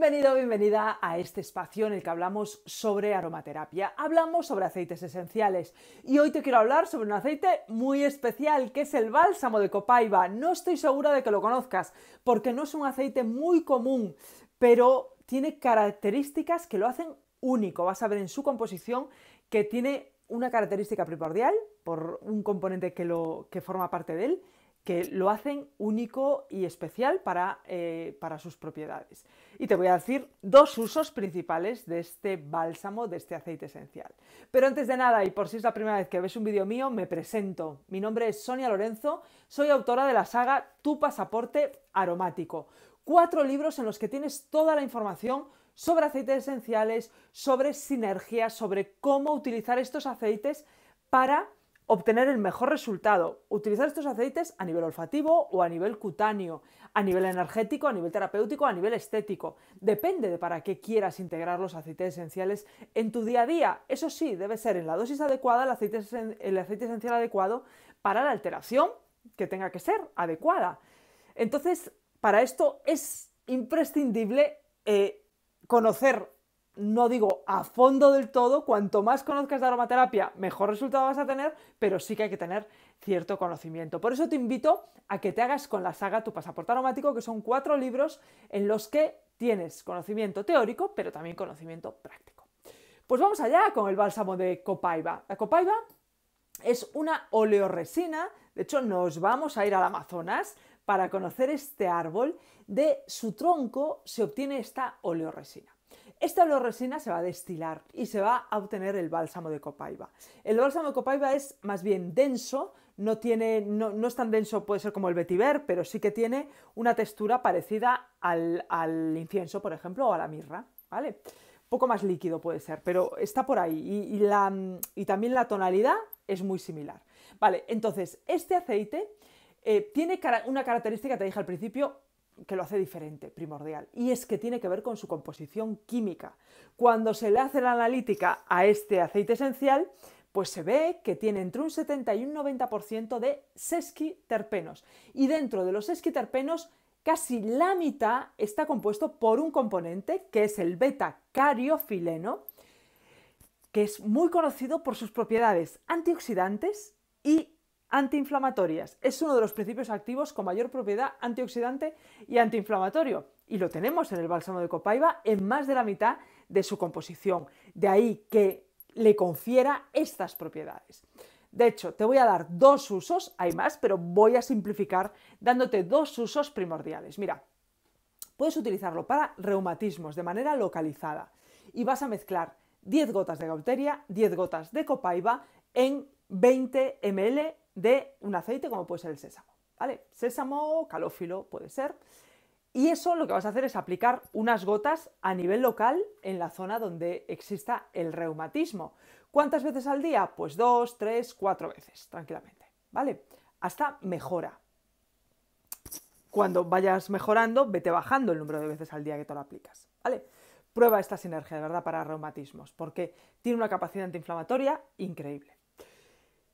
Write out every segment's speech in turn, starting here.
Bienvenido, bienvenida a este espacio en el que hablamos sobre aromaterapia. Hablamos sobre aceites esenciales y hoy te quiero hablar sobre un aceite muy especial que es el bálsamo de copaiba. No estoy segura de que lo conozcas porque no es un aceite muy común, pero tiene características que lo hacen único. Vas a ver en su composición que tiene una característica primordial por un componente que, lo, que forma parte de él que lo hacen único y especial para, eh, para, sus propiedades. Y te voy a decir dos usos principales de este bálsamo, de este aceite esencial. Pero antes de nada, y por si es la primera vez que ves un vídeo mío, me presento. Mi nombre es Sonia Lorenzo, soy autora de la saga Tu pasaporte aromático. Cuatro libros en los que tienes toda la información sobre aceites esenciales, sobre sinergias, sobre cómo utilizar estos aceites para obtener el mejor resultado. Utilizar estos aceites a nivel olfativo o a nivel cutáneo, a nivel energético, a nivel terapéutico, a nivel estético. Depende de para qué quieras integrar los aceites esenciales en tu día a día. Eso sí, debe ser en la dosis adecuada, el aceite, esencial adecuado para la alteración que tenga que ser adecuada. Entonces, para esto es imprescindible eh, conocer no digo a fondo del todo, cuanto más conozcas de aromaterapia, mejor resultado vas a tener, pero sí que hay que tener cierto conocimiento. Por eso te invito a que te hagas con la saga Tu pasaporte aromático, que son cuatro libros en los que tienes conocimiento teórico, pero también conocimiento práctico. Pues vamos allá con el bálsamo de Copaiba. La Copaiba es una oleoresina, de hecho nos vamos a ir al Amazonas para conocer este árbol. De su tronco se obtiene esta oleoresina. Esta resina se va a destilar y se va a obtener el bálsamo de copaiba. El bálsamo de copaiba es más bien denso, no, tiene, no, es tan denso, puede ser como el vetiver, pero sí que tiene una textura parecida al, incienso, por ejemplo, o a la mirra, ¿vale? Poco más líquido puede ser, pero está por ahí. Y, la, y también la tonalidad es muy similar. Vale, entonces, este aceite eh, tiene una característica, te dije al principio, que lo hace diferente, primordial, y es que tiene que ver con su composición química. Cuando se le hace la analítica a este aceite esencial, pues se ve que tiene entre un 70 y un 90% de sesquiterpenos. Y dentro de los sesquiterpenos, casi la mitad está compuesto por un componente que es el beta-cariofileno, que es muy conocido por sus propiedades antioxidantes y antiinflamatorias. Es uno de los principios activos con mayor propiedad antioxidante y antiinflamatorio. Y lo tenemos en el bálsamo de copaiba en más de la mitad de su composición. De ahí que le confiera estas propiedades. De hecho, te voy a dar dos usos, hay más, pero voy a simplificar dándote dos usos primordiales. Mira, puedes utilizarlo para reumatismos de manera localizada y vas a mezclar 10 gotas de gauteria, 10 gotas de copaiba en 20 ml de un aceite como puede ser el sésamo. ¿Vale? Sésamo, calófilo puede ser. Y eso lo que vas a hacer es aplicar unas gotas a nivel local en la zona donde exista el reumatismo. ¿Cuántas veces al día? Pues dos, tres, cuatro veces, tranquilamente. ¿Vale? Hasta mejora. Cuando vayas mejorando, vete bajando el número de veces al día que te lo aplicas. ¿Vale? Prueba esta sinergia, de verdad, para reumatismos, porque tiene una capacidad antiinflamatoria increíble.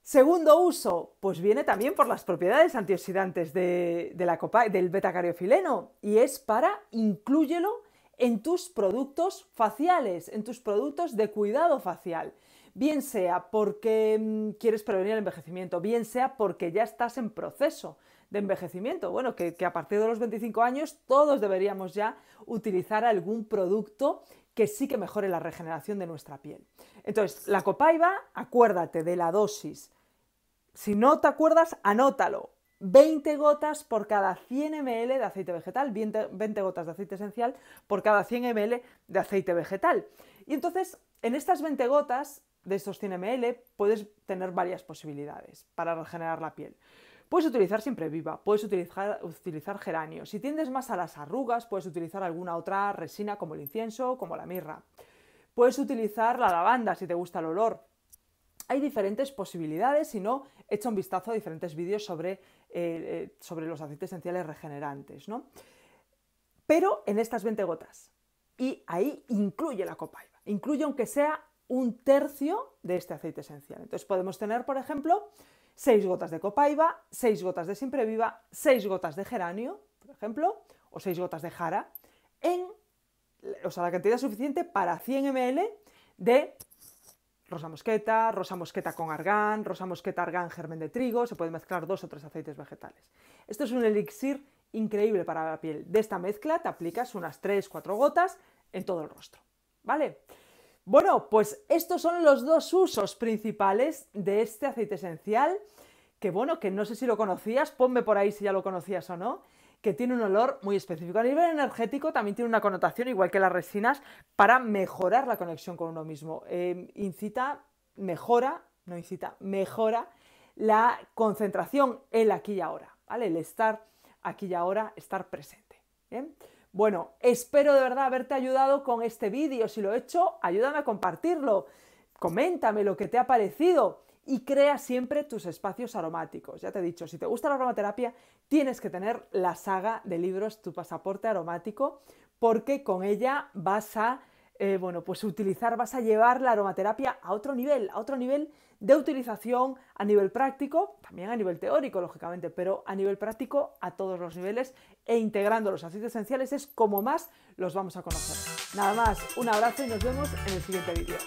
Segundo uso, pues viene también por las propiedades antioxidantes de, beta la copa, del betacariofileno y es para inclúyelo en tus productos faciales, en tus productos de cuidado facial. Bien sea porque mm, quieres prevenir el envejecimiento, bien sea porque ya estás en proceso de envejecimiento. Bueno, que, a partir de los 25 años todos deberíamos ya utilizar algún producto que sí que mejore la regeneración de nuestra piel. Entonces, la copaiba, acuérdate de la dosis. Si no te acuerdas, anótalo. 20 gotas por cada 100 ml de aceite vegetal, 20 gotas de aceite esencial por cada 100 ml de aceite vegetal. Y entonces, en estas 20 gotas de estos 100 ml puedes tener varias posibilidades para regenerar la piel. Puedes utilizar siempre viva, puedes utilizar, geranio. Si tiendes más a las arrugas, puedes utilizar alguna otra resina como el incienso, como la mirra. Puedes utilizar la lavanda si te gusta el olor. Hay diferentes posibilidades, si no, echa un vistazo a diferentes vídeos sobre, eh, eh, sobre los aceites esenciales regenerantes, ¿no? Pero en estas 20 gotas. Y ahí incluye la copaiba. Incluye aunque sea un tercio de este aceite esencial. Entonces podemos tener, por ejemplo, 6 gotas de copaiba, 6 gotas de siempreviva, 6 gotas de geranio, por ejemplo, o 6 gotas de jara, en, la cantidad suficiente para 100 ml de rosa mosqueta, rosa mosqueta con argán, rosa mosqueta argán germen de trigo, se puede mezclar dos o tres aceites vegetales. Esto es un elixir increíble para la piel. De esta mezcla te aplicas unas 3-4 gotas en todo el rostro, ¿vale? Bueno, pues estos son los dos usos principales de este aceite esencial, que bueno, que no sé si lo conocías, ponme por ahí si ya lo conocías o no, que tiene un olor muy específico. A nivel energético también tiene una connotación, igual que las resinas, para mejorar la conexión con uno mismo. Em, incita, mejora, no incita, mejora la concentración, el aquí y ahora, ¿vale? El estar aquí y ahora, estar presente. Bueno, espero de verdad haberte ayudado con este vídeo. Si lo he hecho, ayúdame a compartirlo. Coméntame lo que te ha parecido y crea siempre tus espacios aromáticos. Ya te he dicho, si te gusta la aromaterapia, tienes que tener la saga de libros Tu pasaporte aromático porque con ella vas a eh, bueno, pues utilizar, vas a llevar la aromaterapia a otro nivel, a otro nivel de utilización a nivel práctico, también a nivel teórico, lógicamente, pero a nivel práctico a todos los niveles e integrando los aceites esenciales es como más los vamos a conocer. Nada más, un abrazo y nos vemos en el siguiente vídeo.